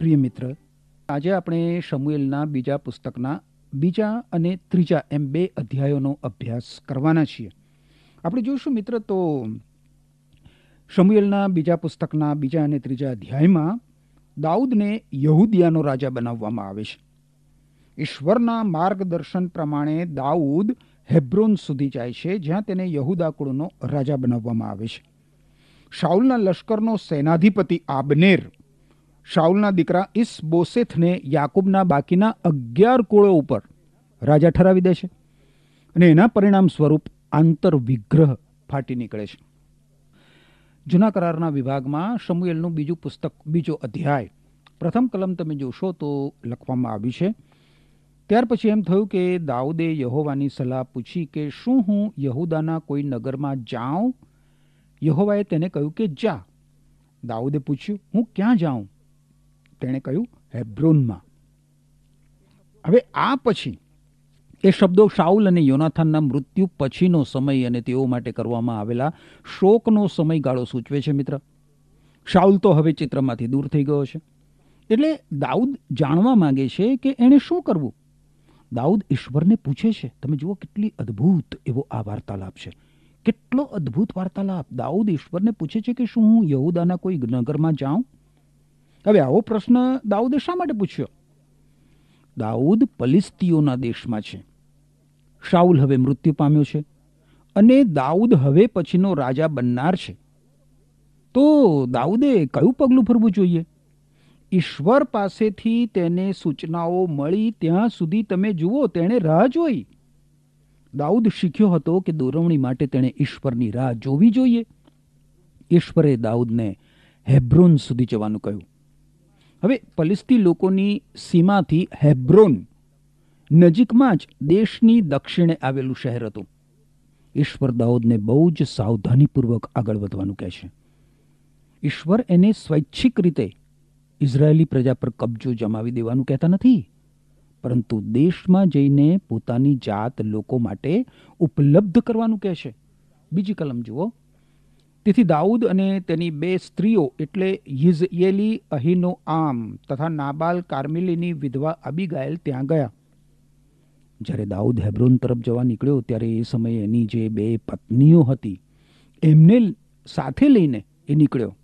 પ્રિય મિત્ર આજે આપણે સમુએલના બીજા પુસ્તકના બીજા અને ત્રીજા એમ બે અધ્યાયોનો અભ્યાસ કરવાના છીએ આપણે જોઈશું મિત્ર તો શમુએલના બીજા પુસ્તકના બીજા અને ત્રીજા અધ્યાયમાં દાઉદને યહૂદિયાનો રાજા બનાવવામાં આવે છે ઈશ્વરના માર્ગદર્શન પ્રમાણે દાઉદ હેબ્રોન સુધી જાય છે જ્યાં તેને યહુદા કુળનો રાજા બનાવવામાં આવે છે શાઉલના લશ્કરનો સેનાધિપતિ આબનેર શાઉલના દીકરા ઈસ બોસેથને યાકુબના બાકીના અગિયાર કુળો ઉપર રાજા ઠરાવી દે છે અને એના પરિણામ સ્વરૂપ આંતરવિગ્રહ ફાટી નીકળે છે જૂના કરારના વિભાગમાં શમુએલનું બીજું પુસ્તક બીજો અધ્યાય પ્રથમ કલમ તમે જોશો તો લખવામાં આવ્યું છે ત્યાર પછી એમ થયું કે દાઉદે યહોવાની સલાહ પૂછી કે શું હું યહુદાના કોઈ નગરમાં જાઉં યહોવાએ તેને કહ્યું કે જા દાઉદે પૂછ્યું હું ક્યાં જાઉં તેણે કહ્યું હેબ્રોનમાં હવે આ પછી એ શબ્દો શાઉલ અને યોનાથાનના મૃત્યુ પછીનો સમય અને તેઓ માટે કરવામાં આવેલા શોકનો સમયગાળો સૂચવે છે મિત્ર શાઉલ તો હવે ચિત્રમાંથી દૂર થઈ ગયો છે એટલે દાઉદ જાણવા માગે છે કે એણે શું કરવું દાઉદ ઈશ્વરને પૂછે છે તમે જુઓ કેટલી અદ્ભુત એવો આ વાર્તાલાપ છે કેટલો અદ્ભુત વાર્તાલાપ દાઉદ ઈશ્વરને પૂછે છે કે શું હું યહુદાના કોઈ નગરમાં જાઉં હવે આવો પ્રશ્ન દાઉદે શા માટે પૂછ્યો દાઉદ પલિસ્તીઓના દેશમાં છે શાઉલ હવે મૃત્યુ પામ્યો છે અને દાઉદ હવે પછીનો રાજા બનનાર છે તો દાઉદે કયું પગલું ભરવું જોઈએ ઈશ્વર પાસેથી તેને સૂચનાઓ મળી ત્યાં સુધી તમે જુઓ તેણે રાહ જોઈ દાઉદ શીખ્યો હતો કે દોરવણી માટે તેણે ઈશ્વરની રાહ જોવી જોઈએ ઈશ્વરે દાઉદને હેબ્રોન સુધી જવાનું કહ્યું હવે પલિસ્તી લોકોની સીમાથી હેબ્રોન નજીકમાં જ દેશની દક્ષિણે આવેલું શહેર હતું ઈશ્વર દાઉદને બહુ જ સાવધાનીપૂર્વક આગળ વધવાનું કહે છે ઈશ્વર એને સ્વૈચ્છિક રીતે ઇઝરાયેલી પ્રજા પર કબજો જમાવી દેવાનું કહેતા નથી પરંતુ દેશમાં જઈને પોતાની જાત લોકો માટે ઉપલબ્ધ કરવાનું કહે છે બીજી કલમ જુઓ તેથી દાઉદ અને તેની બે સ્ત્રીઓ એટલે યિઝયેલી અહીનો આમ તથા નાબાલ કાર્મિલીની વિધવા અબીગાયલ ત્યાં ગયા જ્યારે દાઉદ હેબ્રોન તરફ જવા નીકળ્યો ત્યારે એ સમયે એની જે બે પત્નીઓ હતી એમને સાથે લઈને એ નીકળ્યો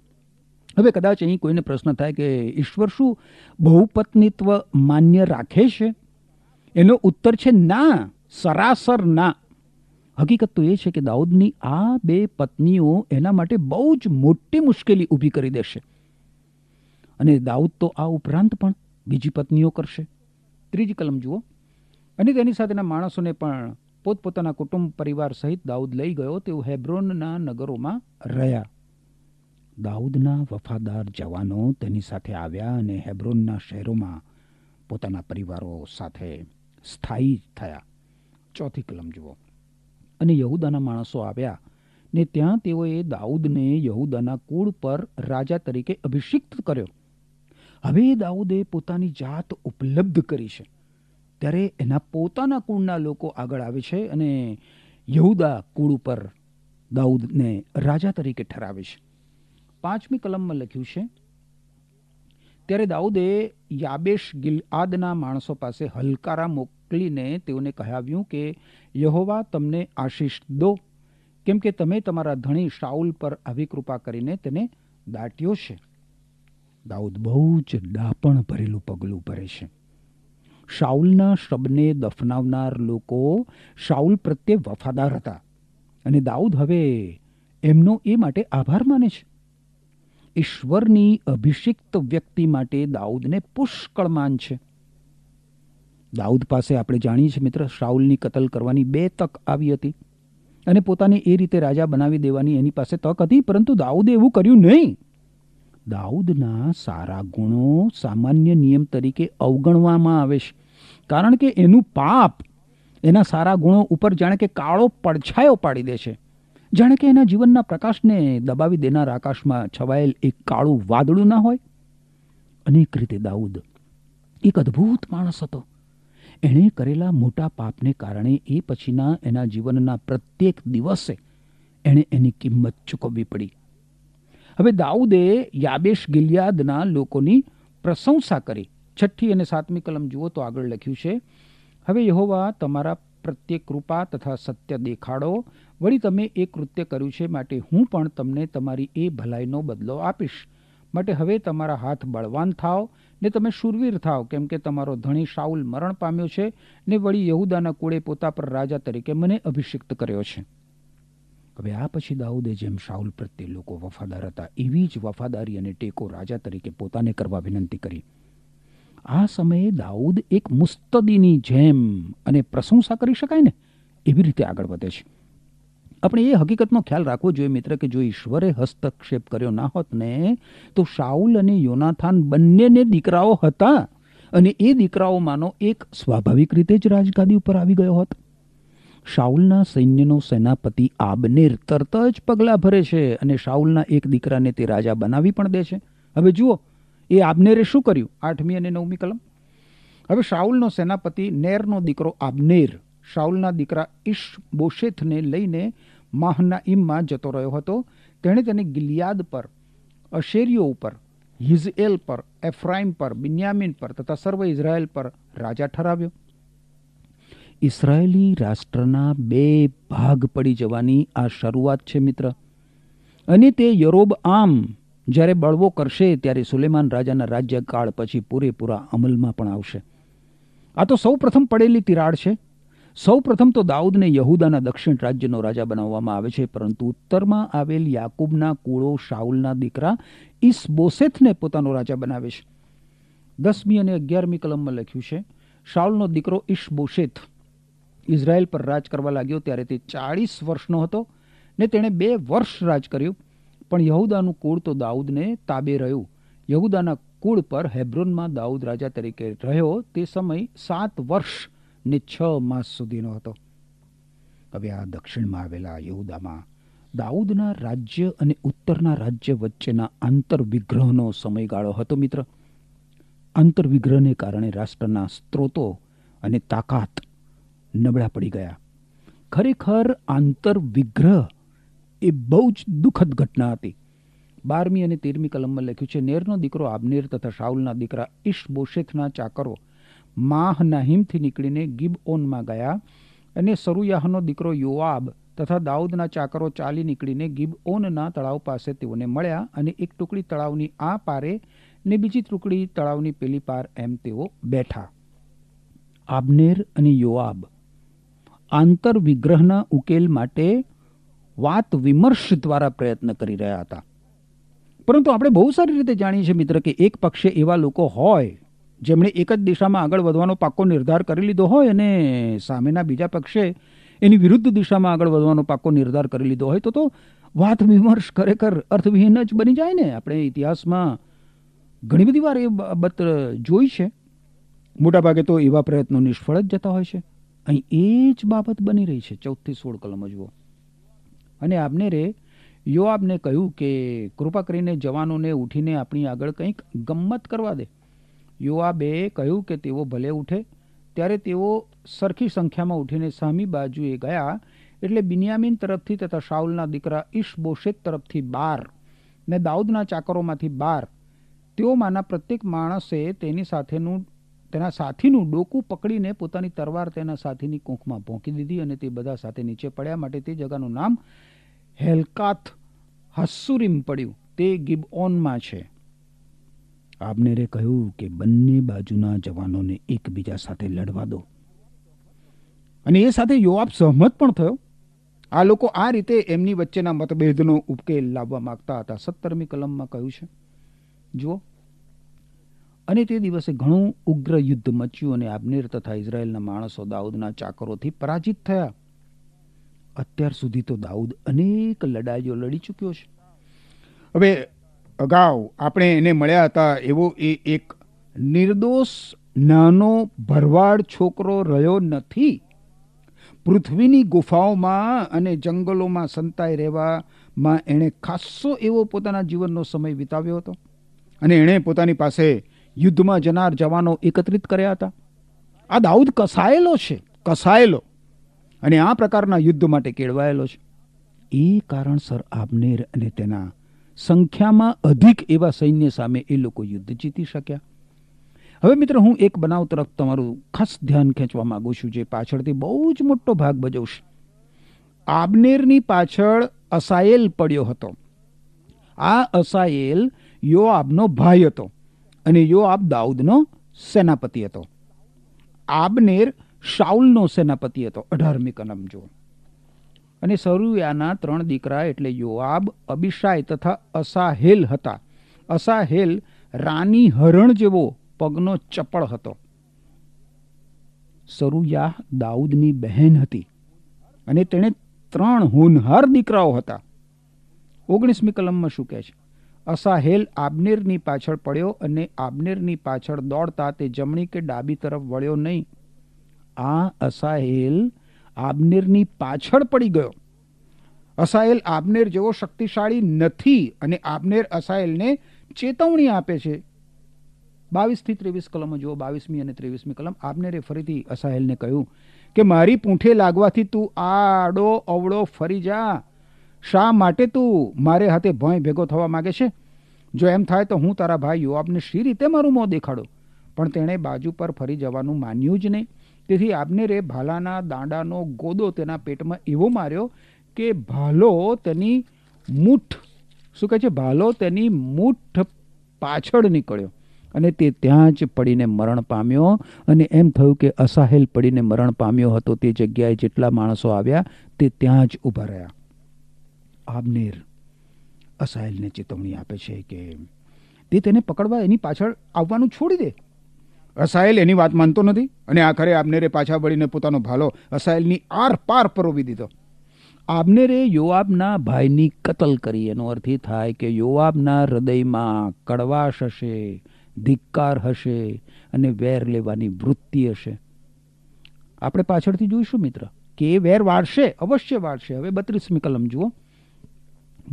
હવે કદાચ અહીં કોઈને પ્રશ્ન થાય કે ઈશ્વર શું બહુપત્નીત્વ માન્ય રાખે છે એનો ઉત્તર છે ના સરાસર ના હકીકત તો એ છે કે દાઉદની આ બે પત્નીઓ એના માટે બહુ જ મોટી મુશ્કેલી ઊભી કરી દેશે અને દાઉદ તો આ ઉપરાંત પણ બીજી પત્નીઓ કરશે ત્રીજી કલમ જુઓ અને તેની સાથેના માણસોને પણ પોતપોતાના કુટુંબ પરિવાર સહિત દાઉદ લઈ ગયો તેઓ હેબ્રોનના નગરોમાં રહ્યા દાઉદના વફાદાર જવાનો તેની સાથે આવ્યા અને હેબ્રોનના શહેરોમાં પોતાના પરિવારો સાથે સ્થાયી થયા ચોથી કલમ જુઓ અને યહૂદાના માણસો આવ્યા ને ત્યાં તેઓએ દાઉદને યહૂદાના કુળ પર રાજા તરીકે અભિષિક્ત કર્યો હવે દાઉદે પોતાની જાત ઉપલબ્ધ કરી છે ત્યારે એના પોતાના કુળના લોકો આગળ આવે છે અને યહૂદા કુળ ઉપર દાઉદને રાજા તરીકે ઠરાવે છે પાંચમી કલમમાં લખ્યું છે ત્યારે દાઉદે યાબેશ ગિલ આદના માણસો પાસે હલકારા મોકલીને તેઓને કહાવ્યું કે યહોવા તમને આશીષ દો કેમ કે તમે તમારા ધણી શાઉલ પર આવી કૃપા કરીને તેને દાટ્યો છે દાઉદ બહુ જ ડાપણ ભરેલું પગલું ભરે છે શાઉલના શબને દફનાવનાર લોકો શાઉલ પ્રત્યે વફાદાર હતા અને દાઉદ હવે એમનો એ માટે આભાર માને છે ઈશ્વરની અભિષિક્ત વ્યક્તિ માટે દાઉદને પુષ્કળ માન છે દાઉદ પાસે આપણે જાણીએ છીએ મિત્ર શાઉલની કતલ કરવાની બે તક આવી હતી અને પોતાને એ રીતે રાજા બનાવી દેવાની એની પાસે તક હતી પરંતુ દાઉદે એવું કર્યું નહીં દાઉદના સારા ગુણો સામાન્ય નિયમ તરીકે અવગણવામાં આવે છે કારણ કે એનું પાપ એના સારા ગુણો ઉપર જાણે કે કાળો પડછાયો પાડી દે છે જાણે કે એના જીવનના પ્રકાશને દબાવી દેનાર આકાશમાં છવાયેલ એક કાળું વાદળું ના હોય અનેક રીતે દાઉદ એક અદ્ભુત માણસ હતો એણે કરેલા મોટા પાપને કારણે એ પછીના એના જીવનના પ્રત્યેક દિવસે એણે એની કિંમત ચૂકવવી પડી હવે દાઉદે યાબેશ ગિલિયાદના લોકોની પ્રશંસા કરી છઠ્ઠી અને સાતમી કલમ જુઓ તો આગળ લખ્યું છે હવે યહોવા તમારા પ્રત્યે કૃપા તથા સત્ય દેખાડો વળી તમે એ કૃત્ય કર્યું છે માટે હું પણ તમને તમારી એ ભલાઈનો બદલો આપીશ માટે હવે તમારા હાથ બળવાન થાવ ને તમે શુરવીર થાવ કેમ કે તમારો ધણી શાઉલ મરણ પામ્યો છે ને વળી યહુદાના કુળે પોતા પર રાજા તરીકે મને અભિષિક્ત કર્યો છે હવે આ પછી દાઉદે જેમ શાઉલ પ્રત્યે લોકો વફાદાર હતા એવી જ વફાદારી અને ટેકો રાજા તરીકે પોતાને કરવા વિનંતી કરી આ સમયે દાઉદ એક મુસ્તદીની જેમ અને પ્રશંસા કરી શકાય ને એવી રીતે આગળ વધે છે આપણે એ હકીકતનો ખ્યાલ રાખવો જોઈએ મિત્ર કે જો ઈશ્વરે હસ્તક્ષેપ કર્યો ના હોત ને તો શાઉલ અને યોનાથાન બંનેને દીકરાઓ હતા અને એ દીકરાઓમાંનો એક સ્વાભાવિક રીતે જ રાજગાદી ઉપર આવી ગયો હતો શાઉલના સૈન્યનો સેનાપતિ આબનેર તરત જ પગલાં ભરે છે અને શાઉલના એક દીકરાને તે રાજા બનાવી પણ દે છે હવે જુઓ એ આબનેરે શું કર્યું આઠમી અને નવમી કલમ હવે શાઉલનો સેનાપતિ નેરનો દીકરો આબનેર શાઉલના દીકરા ઈશ બોશેથને લઈને માહનાઇમમાં જતો રહ્યો હતો તેણે તેને ગિલિયાદ પર અશેરીઓ ઉપર હિઝએલ પર એફ્રાઇમ પર બિન્યામિન પર તથા સર્વ ઇઝરાયલ પર રાજા ઠરાવ્યો ઇઝરાયેલી રાષ્ટ્રના બે ભાગ પડી જવાની આ શરૂઆત છે મિત્ર અને તે યરોબ આમ જ્યારે બળવો કરશે ત્યારે સુલેમાન રાજાના રાજ્યકાળ પછી પૂરેપૂરા અમલમાં પણ આવશે આ તો સૌ પ્રથમ પડેલી તિરાડ છે સૌ પ્રથમ તો દાઉદને યહૂદાના દક્ષિણ રાજ્યનો રાજા બનાવવામાં આવે છે પરંતુ ઉત્તરમાં આવેલ યાકુબના કુળો શાઉલના દીકરા ઇસબોસેથને પોતાનો રાજા બનાવે છે દસમી અને અગિયારમી કલમમાં લખ્યું છે શાઉલનો દીકરો ઇશબોશેથ ઇઝરાયલ પર રાજ કરવા લાગ્યો ત્યારે તે ચાળીસ વર્ષનો હતો ને તેણે બે વર્ષ રાજ કર્યું પણ યહૂદાનું કુળ તો દાઉદને તાબે રહ્યું યહૂદાના કુળ પર હેબ્રોનમાં દાઉદ રાજા તરીકે રહ્યો તે સમય સાત વર્ષ ને છ માસ સુધીનો હતો હવે આ દક્ષિણમાં આવેલા યહુદામાં દાઉદના રાજ્ય અને ઉત્તરના રાજ્ય વચ્ચેના આંતરવિગ્રહનો સમયગાળો હતો મિત્ર આંતરવિગ્રહને કારણે રાષ્ટ્રના સ્ત્રોતો અને તાકાત નબળા પડી ગયા ખરેખર આંતરવિગ્રહ એ બહુ જ દુઃખદ ઘટના હતી બારમી અને તેરમી કલમમાં લખ્યું છે નેરનો દીકરો આબનેર તથા શાઉલના દીકરા ઈશ ઇશબોશેથના ચાકરો માહ નાહિમથી નીકળીને ગિબઓનમાં ગયા અને સરુયાહનો દીકરો યોઆબ તથા દાઉદના ચાકરો ચાલી નીકળીને ગિબઓનના તળાવ પાસે તેઓને મળ્યા અને એક ટુકડી તળાવની આ પારે ને બીજી ટુકડી તળાવની પેલી પાર એમ તેઓ બેઠા આબનેર અને યોઆબ આંતર વિગ્રહના ઉકેલ માટે વાત વિમર્શ દ્વારા પ્રયત્ન કરી રહ્યા હતા પરંતુ આપણે બહુ સારી રીતે જાણીએ છીએ મિત્ર કે એક પક્ષે એવા લોકો હોય જેમણે એક જ દિશામાં આગળ વધવાનો પાકો નિર્ધાર કરી લીધો હોય અને સામેના બીજા પક્ષે એની વિરુદ્ધ દિશામાં આગળ વધવાનો પાકો નિર્ધાર કરી લીધો હોય તો તો વાત વિમર્શ ખરેખર અર્થવિહીન જ બની જાય ને આપણે ઇતિહાસમાં ઘણી બધી વાર એ બાબત જોઈ છે મોટાભાગે તો એવા પ્રયત્નો નિષ્ફળ જ જતા હોય છે અહીં એ જ બાબત બની રહી છે ચૌદથી સોળ કલમ જુઓ અને આપને રે યો આપને કહ્યું કે કૃપા કરીને જવાનોને ઉઠીને આપણી આગળ કંઈક ગમ્મત કરવા દે યુવા બેએ કહ્યું કે તેઓ ભલે ઉઠે ત્યારે તેઓ સરખી સંખ્યામાં ઉઠીને સામી બાજુએ ગયા એટલે બિન્યામીન તરફથી તથા શાઉલના દીકરા ઈશબોશેત તરફથી બાર ને દાઉદના ચાકરોમાંથી બાર તેઓમાંના પ્રત્યેક માણસે તેની સાથેનું તેના સાથીનું ડોકું પકડીને પોતાની તરવાર તેના સાથીની કૂંખમાં ભોંકી દીધી અને તે બધા સાથે નીચે પડ્યા માટે તે જગાનું નામ હેલકાથ હસ્સુરીમ પડ્યું તે ગિબ ઓનમાં છે આબનેરે કહ્યું કે બંને બાજુના જવાનોને એકબીજા સાથે લડવા દો અને એ સાથે યોઆબ સહમત પણ થયો આ લોકો આ રીતે એમની વચ્ચેના મતભેદનો ઉકેલ લાવવા માગતા હતા સત્તરમી કલમમાં કહ્યું છે જુઓ અને તે દિવસે ઘણું ઉગ્ર યુદ્ધ મચ્યું અને આબનેર તથા ઇઝરાયેલના માણસો દાઉદના ચાકરોથી પરાજિત થયા અત્યાર સુધી તો દાઉદ અનેક લડાઈઓ લડી ચૂક્યો છે હવે અગાઉ આપણે એને મળ્યા હતા એવો એ એક નિર્દોષ નાનો ભરવાડ છોકરો રહ્યો નથી પૃથ્વીની ગુફાઓમાં અને જંગલોમાં સંતાઈ રહેવામાં એણે ખાસ્સો એવો પોતાના જીવનનો સમય વિતાવ્યો હતો અને એણે પોતાની પાસે યુદ્ધમાં જનાર જવાનો એકત્રિત કર્યા હતા આ દાઉદ કસાયેલો છે કસાયેલો અને આ પ્રકારના યુદ્ધ માટે કેળવાયેલો છે એ કારણસર આબનેર અને તેના સંખ્યામાં અધિક એવા સૈન્ય સામે એ લોકો યુદ્ધ જીતી શક્યા હવે મિત્ર હું એક બનાવ તરફ તમારું ખાસ ધ્યાન ખેંચવા માંગુ છું જે પાછળથી બહુ જ મોટો ભાગ ભજવશે આબનેરની પાછળ અસાયેલ પડ્યો હતો આ અસાયેલ યોઆબનો ભાઈ હતો અને યોઆબ દાઉદનો સેનાપતિ હતો આબનેર શાઉલનો સેનાપતિ હતો અઢારમી કલમ જુઓ અને સરુયાના ત્રણ દીકરા એટલે યોઆબ અબિશાય તથા અસાહેલ હતા અસાહેલ રાની હરણ જેવો પગનો ચપળ હતો સરુયા દાઉદની બહેન હતી અને તેણે ત્રણ હોનહાર દીકરાઓ હતા ઓગણીસમી કલમમાં શું કહે છે અસાહેલ આબનેરની પાછળ પડ્યો અને આબનેરની પાછળ દોડતા તે જમણી કે ડાબી તરફ વળ્યો નહીં આ અસાહેલ આબનેરની પાછળ પડી ગયો અસાયેલ આબનેર જેવો શક્તિશાળી નથી અને આબનેર અસાયેલને ચેતવણી આપે છે બાવીસથી ત્રેવીસ કલમો જુઓ બાવીસમી અને ત્રેવીસમી કલમ આબનેરે ફરીથી અસાયલને કહ્યું કે મારી પૂંઠે લાગવાથી તું આડો અવળો ફરી જા શા માટે તું મારે હાથે ભય ભેગો થવા માગે છે જો એમ થાય તો હું તારા ભાઈ યોઆબને શી રીતે મારું મોં દેખાડો પણ તેણે બાજુ પર ફરી જવાનું માન્યું જ નહીં તેથી આબનેરે ભાલાના દાંડાનો ગોદો તેના પેટમાં એવો માર્યો કે ભાલો તેની મૂઠ શું કહે છે ભાલો તેની મૂઠ પાછળ નીકળ્યો અને તે ત્યાં જ પડીને મરણ પામ્યો અને એમ થયું કે અસાહેલ પડીને મરણ પામ્યો હતો તે જગ્યાએ જેટલા માણસો આવ્યા તે ત્યાં જ ઊભા રહ્યા આબનેર અસાહેલને ચેતવણી આપે છે કે તે તેને પકડવા એની પાછળ આવવાનું છોડી દે અસાહેલ એની વાત માનતો નથી અને આખરે આબનેરે પાછા વળીને પોતાનો ભાલો અસાયલની આર પાર પરોવી દીધો આબનેરે યોઆબના ભાઈની કતલ કરી એનો અર્થ એ થાય કે યોઆબના હૃદયમાં કડવાશ હશે ધિક્કાર હશે અને વેર લેવાની વૃત્તિ હશે આપણે પાછળથી જોઈશું મિત્ર કે એ વેર વાળશે અવશ્ય વાળશે હવે બત્રીસમી કલમ જુઓ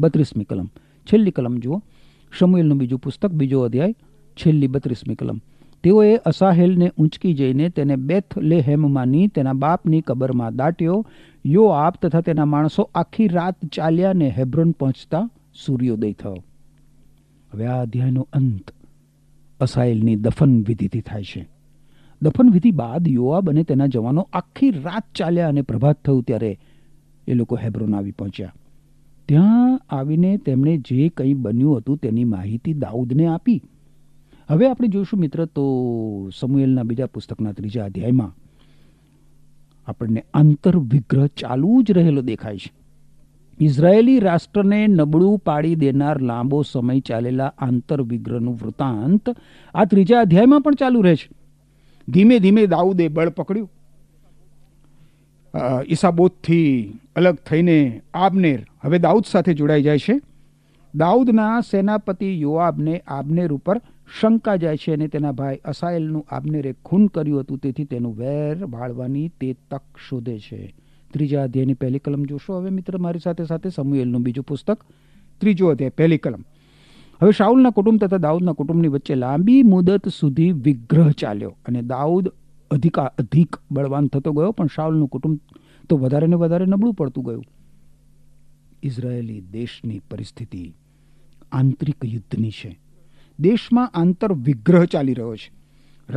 બત્રીસમી કલમ છેલ્લી કલમ જુઓ શમુએલનું બીજું પુસ્તક બીજો અધ્યાય છેલ્લી બત્રીસમી કલમ તેઓએ અસાહેલને ઊંચકી જઈને તેને બેથ લેહેમમાંની તેના બાપની કબરમાં દાટ્યો યો આપ તથા તેના માણસો આખી રાત ચાલ્યા ને હેબ્રોન પહોંચતા સૂર્યોદય થયો હવે આ અધ્યાયનો અંત અસાહેલની દફન વિધિથી થાય છે દફન વિધિ બાદ યોઆબ અને તેના જવાનો આખી રાત ચાલ્યા અને પ્રભાત થયું ત્યારે એ લોકો હેબ્રોન આવી પહોંચ્યા ત્યાં આવીને તેમણે જે કંઈ બન્યું હતું તેની માહિતી દાઉદને આપી હવે આપણે જોઈશું મિત્ર તો સમુએલના બીજા પુસ્તકના ત્રીજા અધ્યાયમાં આપણને આંતરવિગ્રહ ચાલુ જ રહેલો દેખાય છે ઇઝરાયેલી રાષ્ટ્રને નબળું પાડી દેનાર લાંબો સમય ચાલેલા આંતરવિગ્રહનું વૃત્તાંત આ ત્રીજા અધ્યાયમાં પણ ચાલુ રહે છે ધીમે ધીમે દાઉદે બળ પકડ્યું ઈસાબોધથી અલગ થઈને આબનેર હવે દાઉદ સાથે જોડાઈ જાય છે દાઉદના સેનાપતિ યોઆબને આબનેર ઉપર શંકા જાય છે અને તેના ભાઈ અસાયલનું આબનેરે ખૂન કર્યું હતું તેથી તેનું વેર વાળવાની તે તક શોધે છે ત્રીજા અધ્યાયની પહેલી કલમ જોશો હવે મિત્ર મારી સાથે સાથે સમુએલનું બીજું પુસ્તક ત્રીજો અધ્યાય પહેલી કલમ હવે શાઉલના કુટુંબ તથા દાઉદના કુટુંબની વચ્ચે લાંબી મુદત સુધી વિગ્રહ ચાલ્યો અને દાઉદ અધિકા અધિક બળવાન થતો ગયો પણ શાઉલનું કુટુંબ તો વધારે ને વધારે નબળું પડતું ગયું ઇઝરાયેલી દેશની પરિસ્થિતિ આંતરિક યુદ્ધની છે દેશમાં આંતર વિગ્રહ ચાલી રહ્યો છે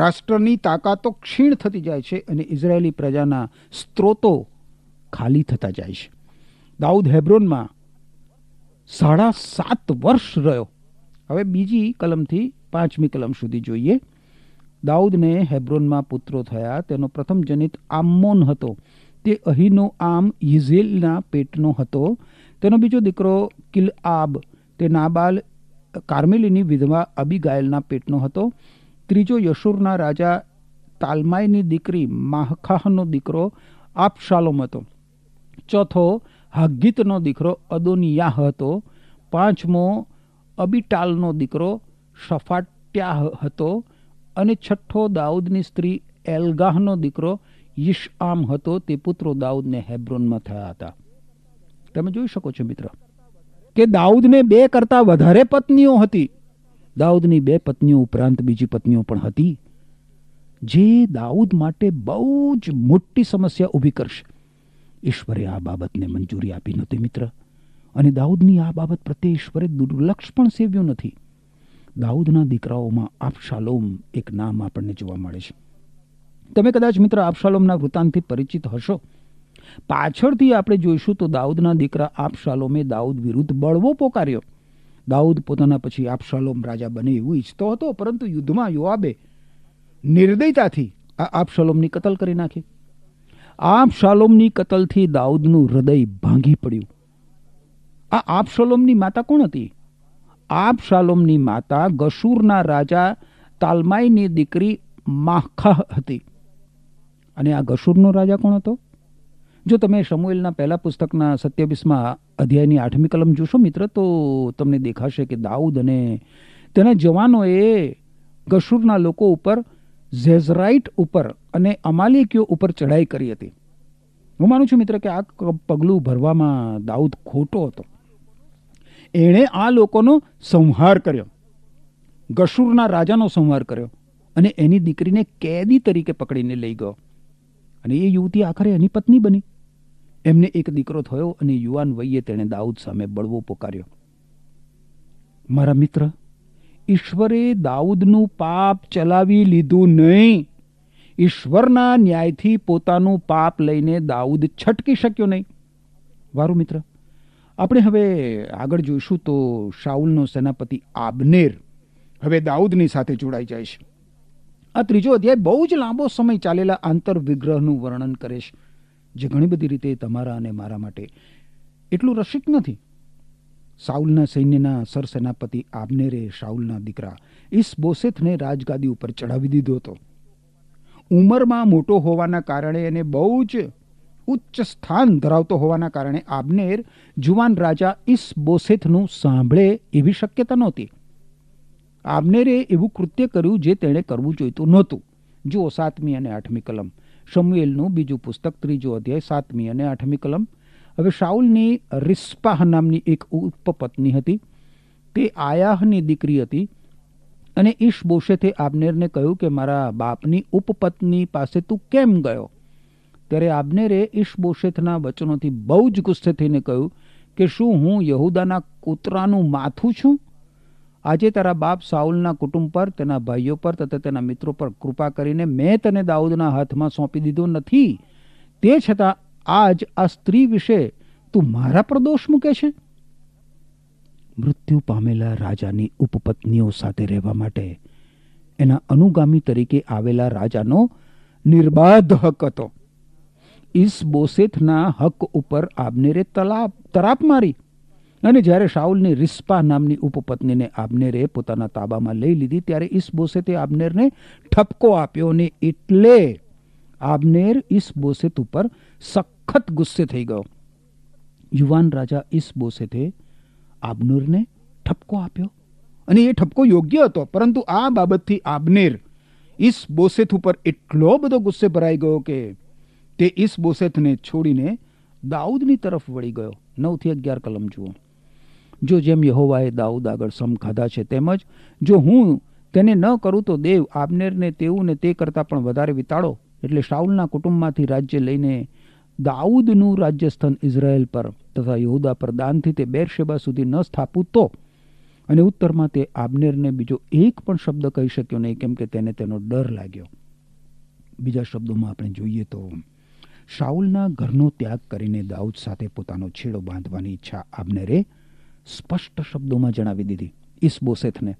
રાષ્ટ્રની તાકાતો ક્ષીણ થતી જાય છે અને ઇઝરાયેલી પ્રજાના સ્ત્રોતો ખાલી થતા જાય છે દાઉદ હેબ્રોનમાં સાડા સાત વર્ષ રહ્યો હવે બીજી કલમથી પાંચમી કલમ સુધી જોઈએ દાઉદને હેબ્રોનમાં પુત્રો થયા તેનો પ્રથમ જનિત આમોન હતો તે અહીંનો આમ ઇઝેલના પેટનો હતો તેનો બીજો દીકરો કિલ આબ તે નાબાલ કાર્મેલીની વિધવા અબીગાયલના પેટનો હતો ત્રીજો યશુરના રાજા તાલમાયની દીકરી માહખાહનો દીકરો આપશાલોમ હતો ચોથો હાગીતનો દીકરો અદોનિયાહ હતો પાંચમો અબિટાલનો દીકરો સફાટ્યાહ હતો અને છઠ્ઠો દાઉદની સ્ત્રી એલગાહનો દીકરો યિશ આમ હતો તે પુત્રો દાઉદને હેબ્રોનમાં થયા હતા તમે જોઈ શકો છો મિત્ર કે દાઉદને બે કરતા વધારે પત્નીઓ હતી દાઉદની બે પત્નીઓ ઉપરાંત બીજી પત્નીઓ પણ હતી જે દાઉદ માટે બહુ જ મોટી સમસ્યા ઊભી કરશે ઈશ્વરે આ બાબતને મંજૂરી આપી નહોતી મિત્ર અને દાઉદની આ બાબત પ્રત્યે ઈશ્વરે દુર્લક્ષ પણ સેવ્યું નથી દાઉદના દીકરાઓમાં આપશાલોમ એક નામ આપણને જોવા મળે છે તમે કદાચ મિત્ર આપશાલોમના વૃત્તાંતથી પરિચિત હશો પાછળથી આપણે જોઈશું તો દાઉદના દીકરા આપશાલોમે દાઉદ વિરુદ્ધ બળવો પોકાર્યો દાઉદ પોતાના પછી આપશાલોમ રાજા બને એવું ઈચ્છતો હતો પરંતુ યુદ્ધમાં યોઆબે નિર્દયતાથી આ આપશાલોમની કતલ કરી નાખી આપશાલોમની કતલથી દાઉદનું હૃદય ભાંગી પડ્યું આ આપશાલોમની માતા કોણ હતી આપશાલોમની માતા ગશૂરના રાજા તાલમાઈની દીકરી માખા હતી અને આ ગસુરનો રાજા કોણ હતો જો તમે સમુએલના પહેલા પુસ્તકના સત્યાવીસમાં અધ્યાયની આઠમી કલમ જોશો મિત્ર તો તમને દેખાશે કે દાઉદ અને તેના જવાનોએ ગશુરના લોકો ઉપર ઝેઝરાઇટ ઉપર અને અમાલિકીઓ ઉપર ચઢાઈ કરી હતી હું માનું છું મિત્ર કે આ પગલું ભરવામાં દાઉદ ખોટો હતો એણે આ લોકોનો સંહાર કર્યો ગશુરના રાજાનો સંહાર કર્યો અને એની દીકરીને કેદી તરીકે પકડીને લઈ ગયો અને એ યુવતી આખરે એની પત્ની બની એમને એક દીકરો થયો અને યુવાન વયે તેણે દાઉદ સામે બળવો પોકાર્યો મારા મિત્ર ઈશ્વરે દાઉદનું પાપ ચલાવી લીધું નહીં ઈશ્વરના ન્યાયથી પોતાનું પાપ લઈને દાઉદ છટકી શક્યો નહીં વારું મિત્ર આપણે હવે આગળ જોઈશું તો શાઉલનો સેનાપતિ આબનેર હવે દાઉદની સાથે જોડાઈ જાય છે આ ત્રીજો અધ્યાય બહુ જ લાંબો સમય ચાલેલા આંતરવિગ્રહનું વર્ણન કરે છે જે ઘણી બધી રીતે તમારા અને મારા માટે એટલું રસિક નથી સાઉલના સૈન્યના સરસેનાપતિ આબનેરે શાઉલના દીકરા બોસેથને રાજગાદી ઉપર ચડાવી દીધો હતો ઉંમરમાં મોટો હોવાના કારણે એને બહુ જ ઉચ્ચ સ્થાન ધરાવતો હોવાના કારણે આબનેર જુવાન રાજા બોસેથનું સાંભળે એવી શક્યતા નહોતી આબનેરે એવું કૃત્ય કર્યું જે તેણે કરવું જોઈતું નહોતું જુઓ સાતમી અને આઠમી કલમ સમુએલનું બીજું પુસ્તક ત્રીજો અધ્યાય સાતમી અને આઠમી કલમ હવે શાઉલની રિસ્પાહ નામની એક ઉપપત્ની હતી તે આયાહની દીકરી હતી અને ઈશબોશેથે આબનેરને કહ્યું કે મારા બાપની ઉપપત્ની પાસે તું કેમ ગયો ત્યારે આબનેરે ઈશબોશેથના વચનોથી બહુ જ ગુસ્સે થઈને કહ્યું કે શું હું યહૂદાના કૂતરાનું માથું છું આજે તારા બાપ સાઉલના કુટુંબ પર તેના ભાઈઓ પર તથા તેના મિત્રો પર કૃપા કરીને મેં તને દાઉદના હાથમાં સોંપી દીધો નથી તે છતાં આજ આ સ્ત્રી વિશે તું મારા પર દોષ મૂકે છે મૃત્યુ પામેલા રાજાની ઉપપત્નીઓ સાથે રહેવા માટે એના અનુગામી તરીકે આવેલા રાજાનો નિર્બાધ હક હતો ઈસબોસેથના હક ઉપર આબનેરે તલાપ તરાપ મારી અને જ્યારે શાઉલની રિસ્પા નામની ઉપપત્નીને આબનેરે પોતાના તાબામાં લઈ લીધી ત્યારે ઈસબોસેતે આબનેરને ઠપકો આપ્યો અને એટલે આબનેર ઈસબોસેત ઉપર સખત ગુસ્સે થઈ ગયો યુવાન રાજા ઈસબોસેતે આબનેરને ઠપકો આપ્યો અને એ ઠપકો યોગ્ય હતો પરંતુ આ બાબતથી આબનેર ઈસબોસેત ઉપર એટલો બધો ગુસ્સે ભરાઈ ગયો કે તે ઈસબોસેતને છોડીને દાઉદની તરફ વળી ગયો નવથી અગિયાર કલમ જુઓ જો જેમ યહોવાએ દાઉદ આગળ સમ ખાધા છે તેમજ જો હું તેને ન કરું તો દેવ આબનેરને તેવું ને તે કરતાં પણ વધારે વિતાડો એટલે શાઉલના કુટુંબમાંથી રાજ્ય લઈને દાઉદનું રાજ્યસ્થાન ઇઝરાયલ પર તથા યહુદા પર દાનથી તે બેરશેબા સુધી ન સ્થાપું તો અને ઉત્તરમાં તે આબનેરને બીજો એક પણ શબ્દ કહી શક્યો નહીં કેમ કે તેને તેનો ડર લાગ્યો બીજા શબ્દોમાં આપણે જોઈએ તો શાઉલના ઘરનો ત્યાગ કરીને દાઉદ સાથે પોતાનો છેડો બાંધવાની ઈચ્છા આબનેરે સ્પષ્ટ શબ્દોમાં જણાવી દીધી ઈસબોસેથને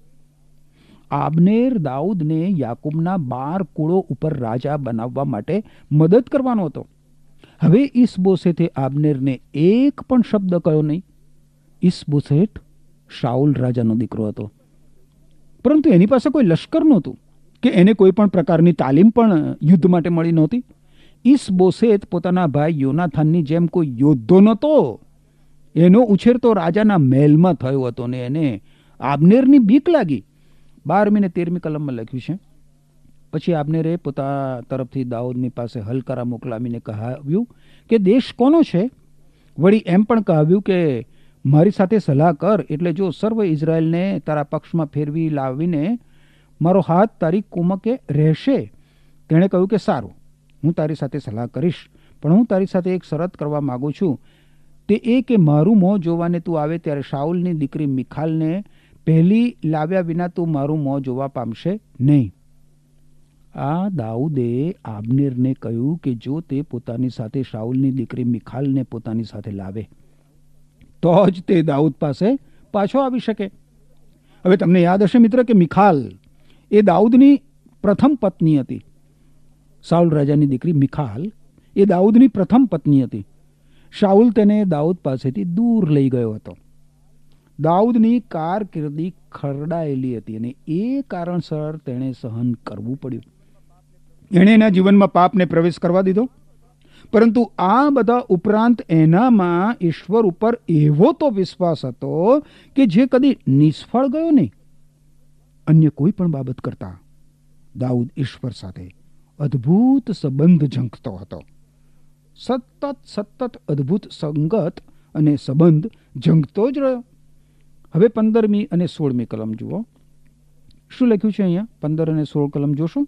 આબનેર દાઉદને યાકુબના બાર કુળો ઉપર રાજા બનાવવા માટે મદદ કરવાનો હતો હવે ઈસબોસેથે આબનેરને એક પણ શબ્દ કહ્યો નહીં ઈસબોસેથ શાઉલ રાજાનો દીકરો હતો પરંતુ એની પાસે કોઈ લશ્કર નહોતું કે એને કોઈ પણ પ્રકારની તાલીમ પણ યુદ્ધ માટે મળી નહોતી ઈસબોસેથ પોતાના ભાઈ યોનાથાનની જેમ કોઈ યોદ્ધો નહોતો એનો ઉછેર તો રાજાના મહેલમાં થયો હતો ને એને આબનેરની બીક લાગી બારમી ને તેરમી કલમમાં લખ્યું છે પછી આબનેરે પોતા તરફથી દાઉદની પાસે હલકારા મોકલાવીને કહાવ્યું કે દેશ કોનો છે વળી એમ પણ કહાવ્યું કે મારી સાથે સલાહ કર એટલે જો સર્વ ઇઝરાયલને તારા પક્ષમાં ફેરવી લાવીને મારો હાથ તારી કુમકે રહેશે તેણે કહ્યું કે સારું હું તારી સાથે સલાહ કરીશ પણ હું તારી સાથે એક શરત કરવા માગું છું તે એ કે મારું મોં જોવાને તું આવે ત્યારે શાઉલની દીકરી મિખાલને પહેલી લાવ્યા વિના તું મારું મોં જોવા પામશે નહીં આ દાઉદે આબનેરને કહ્યું કે જો તે પોતાની સાથે શાઉલની દીકરી મિખાલને પોતાની સાથે લાવે તો જ તે દાઉદ પાસે પાછો આવી શકે હવે તમને યાદ હશે મિત્ર કે મિખાલ એ દાઉદની પ્રથમ પત્ની હતી સાઉલ રાજાની દીકરી મિખાલ એ દાઉદની પ્રથમ પત્ની હતી શાઉલ તેને દાઉદ પાસેથી દૂર લઈ ગયો હતો દાઉદની કારકિર્દી ખરડાયેલી હતી અને એ કારણસર તેણે સહન કરવું પડ્યું એણે એના જીવનમાં પાપને પ્રવેશ કરવા દીધો પરંતુ આ બધા ઉપરાંત એનામાં ઈશ્વર ઉપર એવો તો વિશ્વાસ હતો કે જે કદી નિષ્ફળ ગયો નહીં અન્ય કોઈ પણ બાબત કરતા દાઉદ ઈશ્વર સાથે અદ્ભુત સંબંધ ઝંખતો હતો સતત સતત અદ્ભુત સંગત અને સંબંધ જંગતો જ રહ્યો હવે પંદરમી અને સોળમી કલમ જુઓ શું લખ્યું છે અહીંયા પંદર અને સોળ કલમ જોશું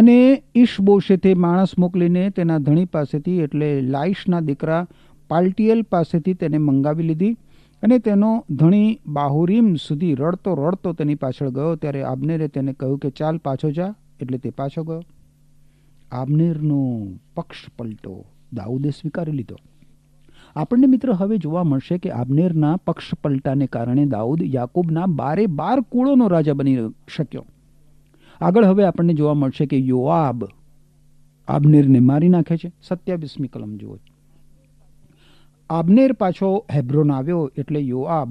અને ઈશબોશે માણસ મોકલીને તેના ધણી પાસેથી એટલે લાઈશના દીકરા પાલ્ટિયલ પાસેથી તેને મંગાવી લીધી અને તેનો ધણી બાહુરીમ સુધી રડતો રડતો તેની પાછળ ગયો ત્યારે આબનેરે તેને કહ્યું કે ચાલ પાછો જા એટલે તે પાછો ગયો આબનેરનો પક્ષ પલટો દાઉદે સ્વીકારી લીધો આપણને મિત્ર હવે જોવા મળશે કે આબનેરના પક્ષ પલટાને કારણે દાઉદ યાકુબના બારે બાર કુળોનો રાજા બની શક્યો આગળ હવે આપણને જોવા મળશે કે યોઆબ આબનેરને મારી નાખે છે સત્યાવીસમી કલમ જુઓ આબનેર પાછો હેબ્રોન આવ્યો એટલે યોઆબ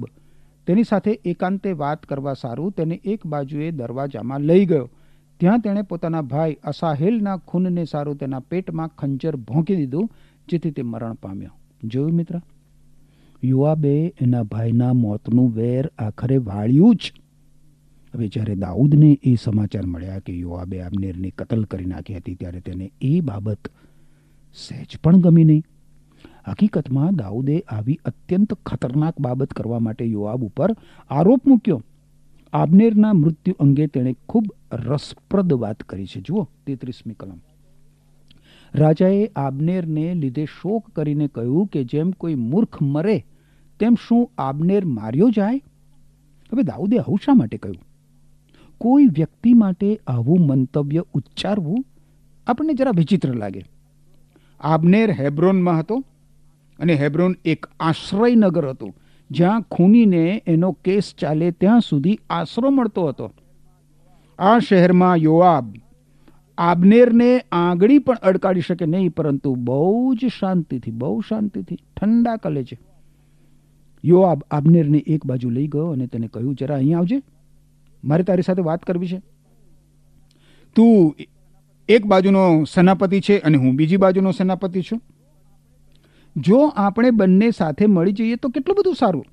તેની સાથે એકાંતે વાત કરવા સારું તેને એક બાજુએ દરવાજામાં લઈ ગયો ત્યાં તેણે પોતાના ભાઈ અસાહેલના ખૂનને સારું તેના પેટમાં ખંજર ભોંકી દીધું જેથી તે મરણ પામ્યો જોયું મિત્ર યુવાબે એના ભાઈના મોતનું વેર આખરે વાળ્યું જ હવે જ્યારે દાઉદને એ સમાચાર મળ્યા કે યુવાબે આબનેરની કતલ કરી નાખી હતી ત્યારે તેને એ બાબત સહેજ પણ ગમી નહીં હકીકતમાં દાઉદે આવી અત્યંત ખતરનાક બાબત કરવા માટે યુવાબ ઉપર આરોપ મૂક્યો આબનેરના મૃત્યુ અંગે તેણે ખૂબ રસપ્રદ વાત કરી છે જુઓ તેત્રીસમી કલમ રાજાએ આબનેરને લીધે શોક કરીને કહ્યું કે જેમ કોઈ મૂર્ખ મરે તેમ શું આબનેર માર્યો જાય હવે દાઉદે આવું શા માટે કહ્યું કોઈ વ્યક્તિ માટે આવું મંતવ્ય ઉચ્ચારવું આપણને જરા વિચિત્ર લાગે આબનેર હેબ્રોનમાં હતો અને હેબ્રોન એક આશ્રયનગર હતું જ્યાં ખૂનીને એનો કેસ ચાલે ત્યાં સુધી આશરો મળતો હતો આ શહેરમાં યોઆબ આબનેરને આંગળી પણ અડકાડી શકે નહીં પરંતુ બહુ જ શાંતિથી બહુ શાંતિથી ઠંડા કલે છે યોઆબ આબનેરને એક બાજુ લઈ ગયો અને તેને કહ્યું જરા અહીં આવજે મારે તારી સાથે વાત કરવી છે તું એક બાજુનો સેનાપતિ છે અને હું બીજી બાજુનો સેનાપતિ છું જો આપણે બંને સાથે મળી જઈએ તો કેટલું બધું સારું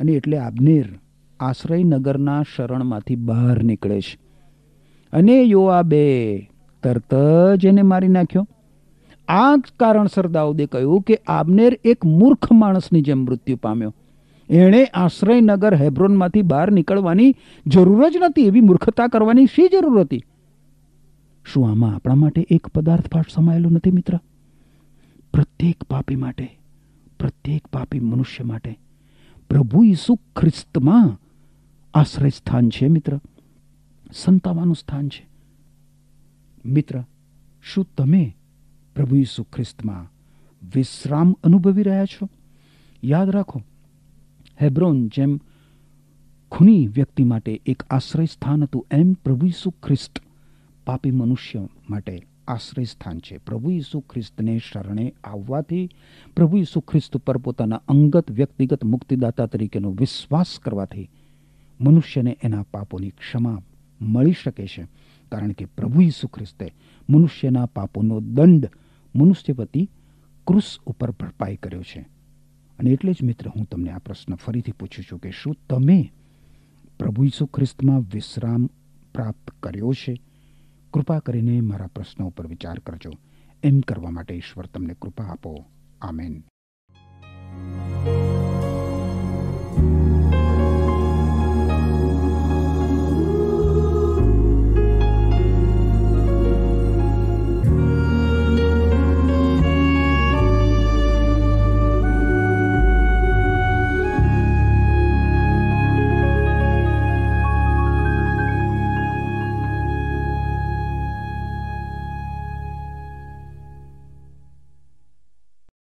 અને એટલે આબનેર આશ્રયનગરના શરણમાંથી બહાર નીકળે છે અને બે તરત જ એને મારી નાખ્યો આ જ કારણસર દાઉદે કહ્યું કે આબનેર એક મૂર્ખ માણસની જેમ મૃત્યુ પામ્યો એણે આશ્રયનગર હેબ્રોનમાંથી બહાર નીકળવાની જરૂર જ નથી એવી મૂર્ખતા કરવાની શી જરૂર હતી શું આમાં આપણા માટે એક પદાર્થ પાઠ સમાયેલો નથી મિત્ર પ્રત્યેક પાપી માટે પ્રત્યેક પાપી મનુષ્ય માટે પ્રભુ ઈસુ ખ્રિસ્તમાં આશ્રય સ્થાન છે મિત્ર સંતાવાનું સ્થાન છે મિત્ર શું તમે પ્રભુ ઈસુ ખ્રિસ્તમાં વિશ્રામ અનુભવી રહ્યા છો યાદ રાખો હેબ્રોન જેમ ખૂની વ્યક્તિ માટે એક આશ્રય સ્થાન હતું એમ પ્રભુ ઈસુ ખ્રિસ્ત પાપી મનુષ્ય માટે આશ્રય સ્થાન છે પ્રભુ ઈસુ ખ્રિસ્તને શરણે આવવાથી પ્રભુ ઈસુ ખ્રિસ્ત પર પોતાના અંગત વ્યક્તિગત મુક્તિદાતા તરીકેનો વિશ્વાસ કરવાથી મનુષ્યને એના પાપોની ક્ષમા મળી શકે છે કારણ કે પ્રભુ ઈસુ ખ્રિસ્તે મનુષ્યના પાપોનો દંડ મનુષ્ય વતી ક્રુસ ઉપર ભરપાઈ કર્યો છે અને એટલે જ મિત્ર હું તમને આ પ્રશ્ન ફરીથી પૂછું છું કે શું તમે પ્રભુ ઈસુ ખ્રિસ્તમાં વિશ્રામ પ્રાપ્ત કર્યો છે કૃપા કરીને મારા પ્રશ્નો ઉપર વિચાર કરજો એમ કરવા માટે ઈશ્વર તમને કૃપા આપો આમેન thank you